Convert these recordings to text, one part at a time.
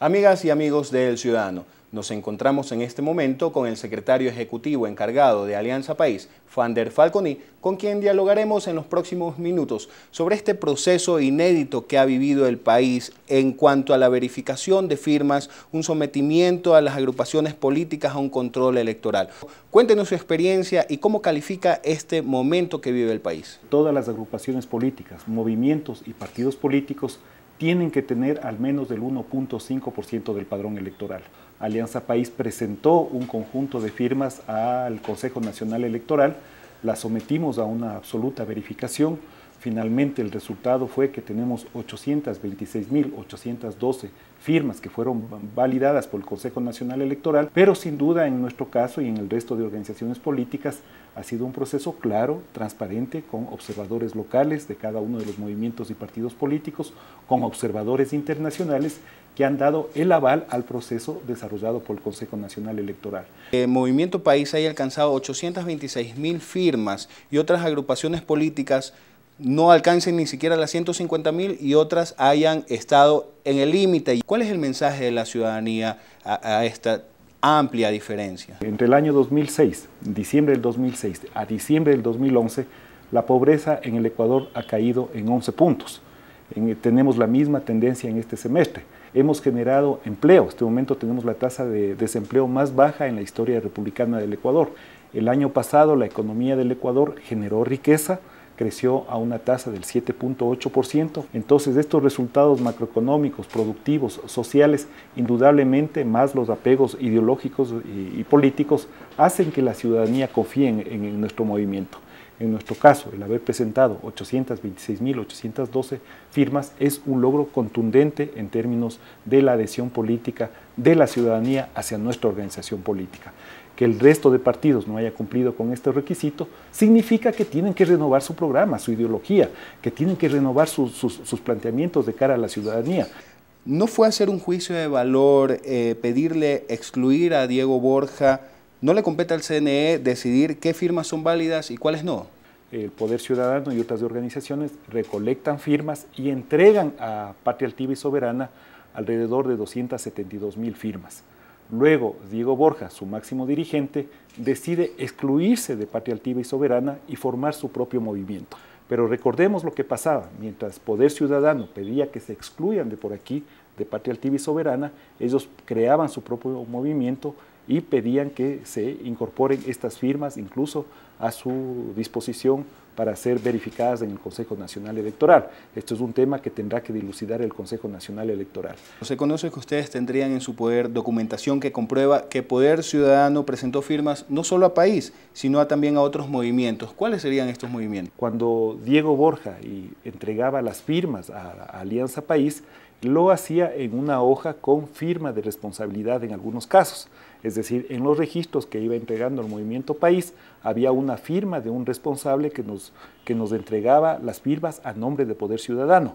Amigas y amigos de El Ciudadano, nos encontramos en este momento con el secretario ejecutivo encargado de Alianza País, Fander Falconi, con quien dialogaremos en los próximos minutos sobre este proceso inédito que ha vivido el país en cuanto a la verificación de firmas, un sometimiento a las agrupaciones políticas a un control electoral. Cuéntenos su experiencia y cómo califica este momento que vive el país. Todas las agrupaciones políticas, movimientos y partidos políticos tienen que tener al menos del 1.5% del padrón electoral. Alianza País presentó un conjunto de firmas al Consejo Nacional Electoral, las sometimos a una absoluta verificación Finalmente el resultado fue que tenemos 826.812 firmas que fueron validadas por el Consejo Nacional Electoral, pero sin duda en nuestro caso y en el resto de organizaciones políticas ha sido un proceso claro, transparente, con observadores locales de cada uno de los movimientos y partidos políticos, con observadores internacionales que han dado el aval al proceso desarrollado por el Consejo Nacional Electoral. El eh, Movimiento País ha alcanzado 826.000 firmas y otras agrupaciones políticas no alcancen ni siquiera las 150 mil y otras hayan estado en el límite. ¿Cuál es el mensaje de la ciudadanía a, esta amplia diferencia? Entre el año 2006, diciembre del 2006 a diciembre del 2011, la pobreza en el Ecuador ha caído en 11 puntos. tenemos la misma tendencia en este semestre. Hemos generado empleo. En este momento tenemos la tasa de desempleo más baja en la historia republicana del Ecuador. El año pasado la economía del Ecuador generó riqueza, creció a una tasa del 7.8%. Entonces, estos resultados macroeconómicos, productivos, sociales, indudablemente más los apegos ideológicos y, políticos, hacen que la ciudadanía confíe en, en nuestro movimiento. En nuestro caso, el haber presentado 826.812 firmas es un logro contundente en términos de la adhesión política de la ciudadanía hacia nuestra organización política que el resto de partidos no haya cumplido con este requisito, significa que tienen que renovar su programa, su ideología, que tienen que renovar sus, planteamientos de cara a la ciudadanía. ¿No fue hacer un juicio de valor, eh, pedirle excluir a Diego Borja? ¿No le compete al CNE decidir qué firmas son válidas y cuáles no? el Poder Ciudadano y otras organizaciones recolectan firmas y entregan a Patria Altiva y Soberana alrededor de 272 mil firmas. Luego, Diego Borja, su máximo dirigente, decide excluirse de Patria Altiva y Soberana y formar su propio movimiento. Pero recordemos lo que pasaba. Mientras Poder Ciudadano pedía que se excluyan de por aquí, de Patria Altiva y Soberana, ellos creaban su propio movimiento y pedían que se incorporen estas firmas incluso a su disposición para ser verificadas en el Consejo Nacional Electoral. Esto es un tema que tendrá que dilucidar el Consejo Nacional Electoral. Se conoce que ustedes tendrían en su poder documentación que comprueba que Poder Ciudadano presentó firmas no solo a país, sino también a otros movimientos. ¿Cuáles serían estos movimientos? Cuando Diego Borja entregaba las firmas a Alianza País, lo hacía en una hoja con firma de responsabilidad en algunos casos. Es decir, en los registros que iba entregando el Movimiento País había una firma de un responsable que nos, que nos entregaba las firmas a nombre de Poder Ciudadano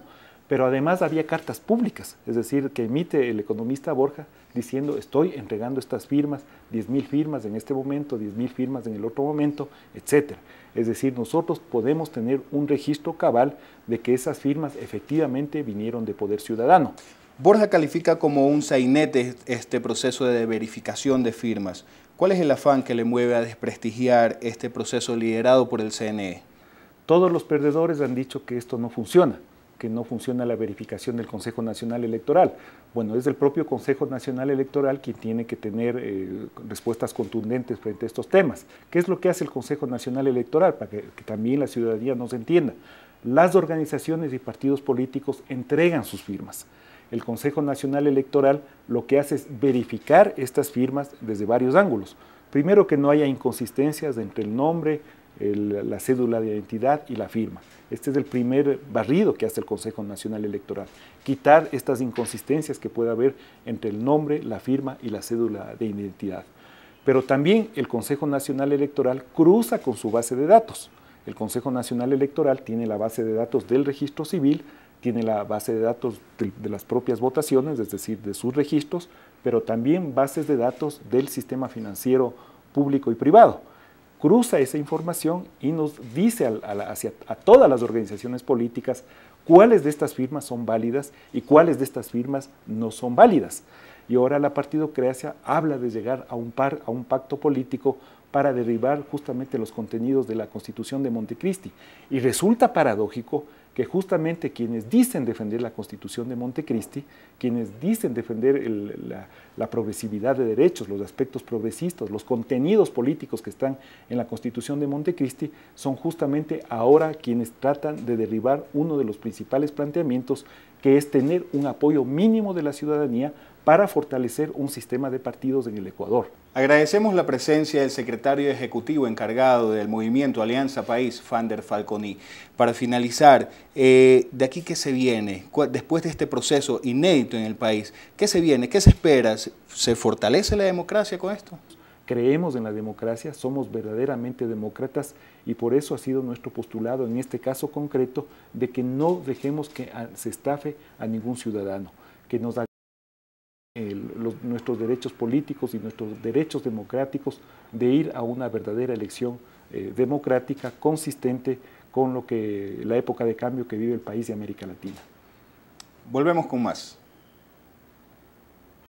pero además había cartas públicas, es decir, que emite el economista Borja diciendo estoy entregando estas firmas, 10.000 firmas en este momento, 10.000 firmas en el otro momento, etc. Es decir, nosotros podemos tener un registro cabal de que esas firmas efectivamente vinieron de Poder Ciudadano. Borja califica como un sainete este proceso de verificación de firmas. ¿Cuál es el afán que le mueve a desprestigiar este proceso liderado por el CNE? Todos los perdedores han dicho que esto no funciona que no funciona la verificación del Consejo Nacional Electoral. Bueno, es el propio Consejo Nacional Electoral quien tiene que tener eh, respuestas contundentes frente a estos temas. ¿Qué es lo que hace el Consejo Nacional Electoral? Para que, que también la ciudadanía nos entienda. Las organizaciones y partidos políticos entregan sus firmas el Consejo Nacional Electoral lo que hace es verificar estas firmas desde varios ángulos. Primero, que no haya inconsistencias entre el nombre, la cédula de identidad y la firma. Este es el primer barrido que hace el Consejo Nacional Electoral, quitar estas inconsistencias que puede haber entre el nombre, la firma y la cédula de identidad. Pero también el Consejo Nacional Electoral cruza con su base de datos. El Consejo Nacional Electoral tiene la base de datos del registro civil, tiene la base de datos de, las propias votaciones, es decir, de sus registros, pero también bases de datos del sistema financiero público y privado cruza esa información y nos dice a, todas las organizaciones políticas cuáles de estas firmas son válidas y cuáles de estas firmas no son válidas. Y ahora la Creacia habla de llegar a un, par, a un pacto político para derribar justamente los contenidos de la Constitución de Montecristi. Y resulta paradójico que justamente quienes dicen defender la Constitución de Montecristi, quienes dicen defender la, progresividad de derechos, los aspectos progresistas, los contenidos políticos que están en la Constitución de Montecristi, son justamente ahora quienes tratan de derribar uno de los principales planteamientos, que es tener un apoyo mínimo de la ciudadanía para fortalecer un sistema de partidos en el Ecuador. Agradecemos la presencia del secretario ejecutivo encargado del movimiento Alianza País, Fander Falconi. Para finalizar, eh, de aquí qué se viene, después de este proceso inédito en el país, ¿qué se viene? ¿Qué se espera? ¿Se fortalece la democracia con esto? Creemos en la democracia, somos verdaderamente demócratas y por eso ha sido nuestro postulado en este caso concreto de que no dejemos que ah, se estafe a ningún ciudadano, que nos nuestros derechos políticos y nuestros derechos democráticos de ir a una verdadera elección eh, democrática consistente con lo que la época de cambio que vive el país de América Latina. Volvemos con más.